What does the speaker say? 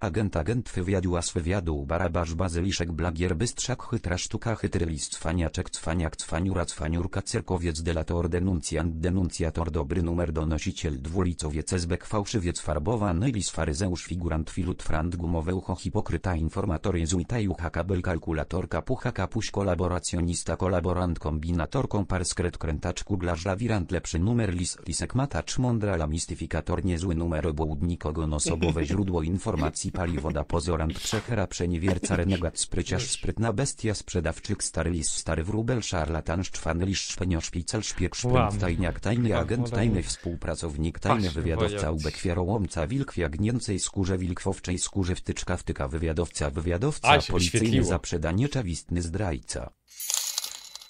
Agent agent wywiadu as wywiadu barabasz bazyliszek blagier bystrzak chytra sztuka chytry list cwaniaczek cwaniak cwaniura cwaniurka cyrkowiec delator denuncjant denuncjator dobry numer donosiciel dwulicowiec ezbek fałszywiec farbowany lis faryzeusz figurant filut frant gumowe ucho hipokryta informator jezuita jucha kabel kalkulatorka pucha kapuś kolaboracjonista kolaborant kombinator kompars kret krętacz kuglarz lawirant lepszy numer lis lisek matacz mądra la mistyfikator niezły numer obłudnik ogon osobowe źródło informacji stacji paliwoda pozorant przechera przeniewierca renegat spryciarz sprytna bestia sprzedawczyk stary lis stary wróbel szarlatan szczwany lisz szpenio szpicel szpieg szpęd tajniak tajny tak, agent tajny współpracownik tajny wywiadowca ubek wiarołomca wilk w jagnięcej skórze wilkwowczej skórze wtyczka wtyka wywiadowca wywiadowca policyjny zaprzedanie czawistny zdrajca